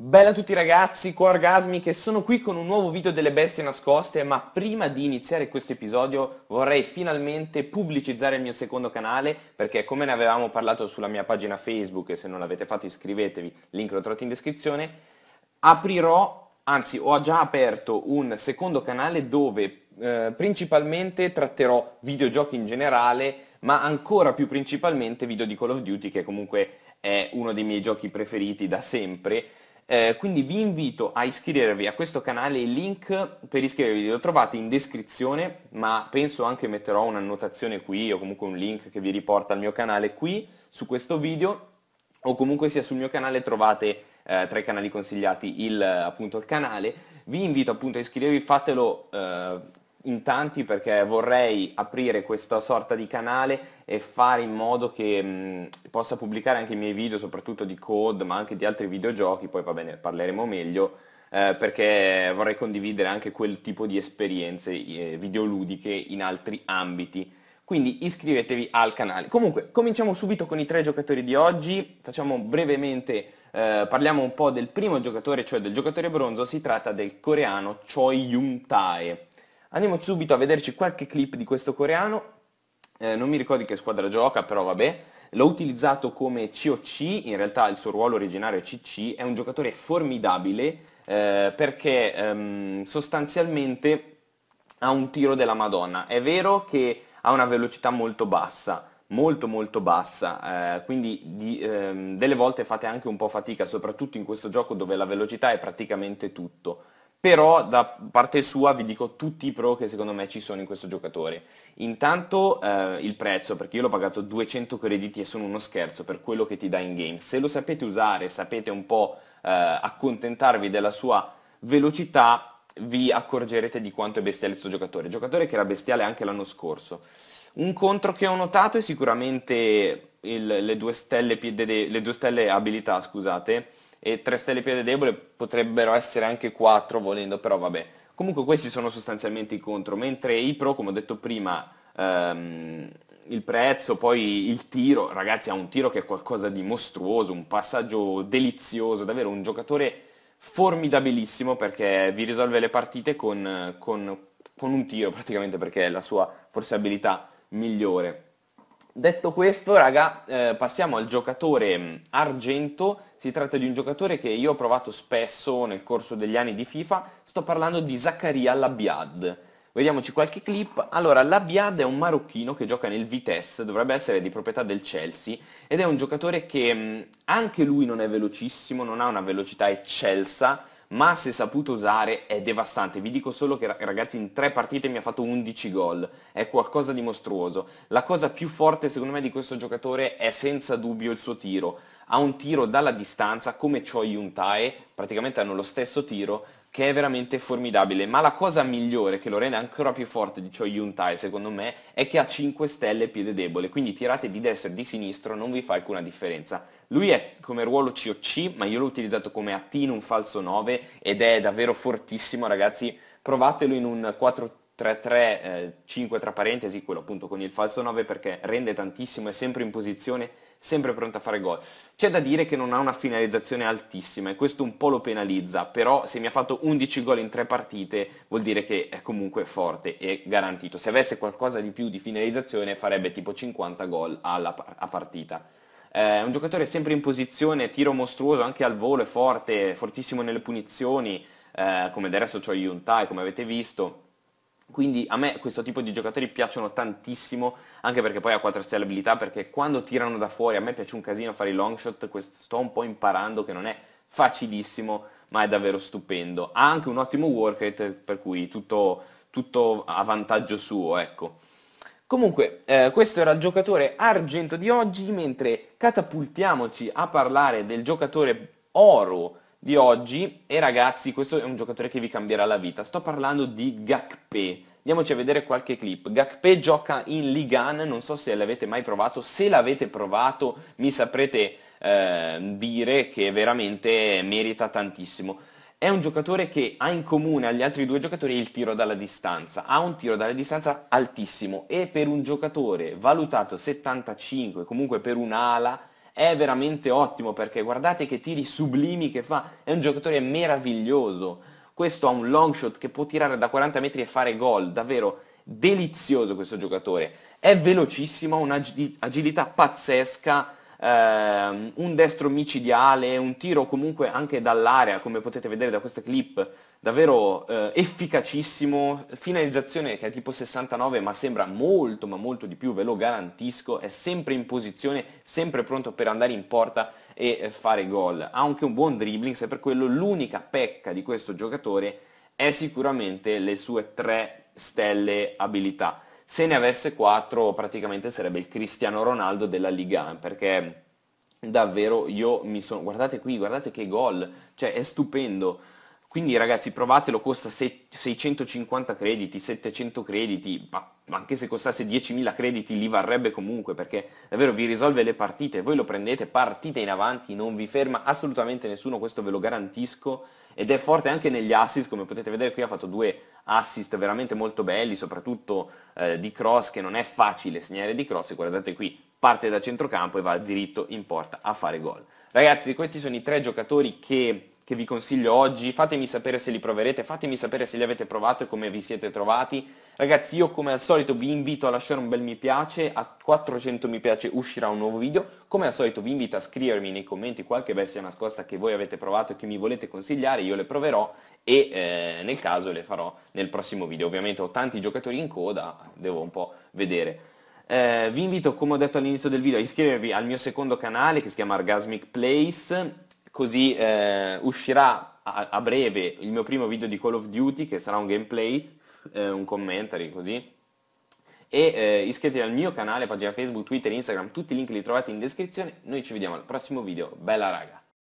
Bella a tutti ragazzi, qua Orgasmi che sono qui con un nuovo video delle bestie nascoste, ma prima di iniziare questo episodio vorrei finalmente pubblicizzare il mio secondo canale, perché come ne avevamo parlato sulla mia pagina Facebook, e se non l'avete fatto iscrivetevi, link lo trovate in descrizione, aprirò, anzi ho già aperto un secondo canale dove eh, principalmente tratterò videogiochi in generale, ma ancora più principalmente video di Call of Duty, che comunque è uno dei miei giochi preferiti da sempre eh, quindi vi invito a iscrivervi a questo canale, il link per iscrivervi lo trovate in descrizione, ma penso anche metterò un'annotazione qui o comunque un link che vi riporta al mio canale qui su questo video o comunque sia sul mio canale trovate eh, tra i canali consigliati il, appunto, il canale. Vi invito appunto a iscrivervi, fatelo eh, in tanti perché vorrei aprire questa sorta di canale e fare in modo che mh, mm, possa pubblicare anche i miei video, soprattutto di code, ma anche di altri videogiochi, poi va bene, parleremo meglio, eh, perché vorrei condividere anche quel tipo di esperienze eh, videoludiche in altri ambiti. Quindi iscrivetevi al canale. Comunque, cominciamo subito con i tre giocatori di oggi, facciamo brevemente... Eh, parliamo un po' del primo giocatore, cioè del giocatore bronzo, si tratta del coreano Choi Yum Tae Andiamo subito a vederci qualche clip di questo coreano. Eh, non mi ricordo che squadra gioca, però vabbè. L'ho utilizzato come COC, in realtà il suo ruolo originario è CC, è un giocatore formidabile eh, perché ehm, sostanzialmente ha un tiro della Madonna. È vero che ha una velocità molto bassa, molto molto bassa, eh, quindi di, ehm, delle volte fate anche un po' fatica, soprattutto in questo gioco dove la velocità è praticamente tutto però da parte sua vi dico tutti i pro che secondo me ci sono in questo giocatore. Intanto eh, il prezzo, perché io l'ho pagato 200 crediti e sono uno scherzo per quello che ti dà in game. Se lo sapete usare, sapete un po' eh, accontentarvi della sua velocità, vi accorgerete di quanto è bestiale questo giocatore. Giocatore che era bestiale anche l'anno scorso. Un contro che ho notato è sicuramente il, le, due stelle, le due stelle abilità, scusate, e 3 stelle piede debole potrebbero essere anche 4 volendo, però vabbè. Comunque questi sono sostanzialmente i contro, mentre i pro, come ho detto prima, ehm, il prezzo, poi il tiro, ragazzi ha un tiro che è qualcosa di mostruoso, un passaggio delizioso, davvero un giocatore formidabilissimo perché vi risolve le partite con, con, con un tiro praticamente perché è la sua forse abilità migliore. Detto questo, raga, eh, passiamo al giocatore mm, argento si tratta di un giocatore che io ho provato spesso nel corso degli anni di FIFA, sto parlando di Zaccaria Labiad. Vediamoci qualche clip. Allora, Labiad è un marocchino che gioca nel Vitesse, dovrebbe essere di proprietà del Chelsea, ed è un giocatore che mm, anche lui non è velocissimo, non ha una velocità eccelsa, ma se saputo usare è devastante. Vi dico solo che ragazzi in tre partite mi ha fatto 11 gol, è qualcosa di mostruoso. La cosa più forte secondo me di questo giocatore è senza dubbio il suo tiro ha un tiro dalla distanza come Choi Yun-tae, praticamente hanno lo stesso tiro, che è veramente formidabile, ma la cosa migliore che lo rende ancora più forte di Choi Yun-tae secondo me è che ha 5 stelle e piede debole, quindi tirate di destra e di sinistra non vi fa alcuna differenza. Lui è come ruolo COC, ma io l'ho utilizzato come AT in un falso 9 ed è davvero fortissimo ragazzi, provatelo in un 4 3, 3, 5 tra parentesi, quello appunto con il falso 9 perché rende tantissimo, è sempre in posizione sempre pronto a fare gol. C'è da dire che non ha una finalizzazione altissima e questo un po' lo penalizza, però se mi ha fatto 11 gol in 3 partite vuol dire che è comunque forte e garantito. Se avesse qualcosa di più di finalizzazione farebbe tipo 50 gol alla, a partita. È eh, un giocatore sempre in posizione, tiro mostruoso anche al volo, è forte, fortissimo nelle punizioni, eh, come del resto c'ho Yuntai, come avete visto quindi a me questo tipo di giocatori piacciono tantissimo, anche perché poi ha 4 stelle abilità, perché quando tirano da fuori a me piace un casino fare i long shot, sto un po' imparando che non è facilissimo, ma è davvero stupendo. Ha anche un ottimo work rate, per cui tutto, tutto a vantaggio suo, ecco. Comunque, eh, questo era il giocatore argento di oggi, mentre catapultiamoci a parlare del giocatore oro di oggi e ragazzi questo è un giocatore che vi cambierà la vita. Sto parlando di Gakpe. Andiamoci a vedere qualche clip. Gakpe gioca in Ligan, non so se l'avete mai provato, se l'avete provato mi saprete eh, dire che veramente merita tantissimo. È un giocatore che ha in comune agli altri due giocatori il tiro dalla distanza, ha un tiro dalla distanza altissimo e per un giocatore valutato 75, comunque per un'ala, è veramente ottimo perché guardate che tiri sublimi che fa, è un giocatore meraviglioso. Questo ha un long shot che può tirare da 40 metri e fare gol, davvero delizioso questo giocatore. È velocissimo, ha un'agilità pazzesca, ehm, un destro micidiale, un tiro comunque anche dall'area, come potete vedere da questa clip, davvero eh, efficacissimo, finalizzazione che è tipo 69 ma sembra molto ma molto di più, ve lo garantisco, è sempre in posizione, sempre pronto per andare in porta e eh, fare gol. Ha anche un buon dribbling, se per quello l'unica pecca di questo giocatore è sicuramente le sue tre stelle abilità se ne avesse 4 praticamente sarebbe il Cristiano Ronaldo della Liga, perché davvero io mi sono... Guardate qui, guardate che gol, cioè è stupendo. Quindi ragazzi provatelo, costa 650 crediti, 700 crediti, ma anche se costasse 10.000 crediti li varrebbe comunque perché davvero vi risolve le partite, voi lo prendete, partite in avanti, non vi ferma assolutamente nessuno, questo ve lo garantisco ed è forte anche negli assist, come potete vedere qui ha fatto due assist veramente molto belli, soprattutto eh, di cross che non è facile segnare di cross, guardate qui parte da centrocampo e va diritto in porta a fare gol. Ragazzi questi sono i tre giocatori che che vi consiglio oggi, fatemi sapere se li proverete, fatemi sapere se li avete provato e come vi siete trovati. Ragazzi io come al solito vi invito a lasciare un bel mi piace, a 400 mi piace uscirà un nuovo video, come al solito vi invito a scrivermi nei commenti qualche bestia nascosta che voi avete provato e che mi volete consigliare, io le proverò e eh, nel caso le farò nel prossimo video. Ovviamente ho tanti giocatori in coda, devo un po' vedere. Eh, vi invito, come ho detto all'inizio del video, a iscrivervi al mio secondo canale che si chiama Argasmic Place così eh, uscirà a, a, breve il mio primo video di Call of Duty che sarà un gameplay, eh, un commentary così. E eh, iscrivetevi al mio canale, pagina Facebook, Twitter, Instagram, tutti i link li trovate in descrizione. Noi ci vediamo al prossimo video. Bella raga!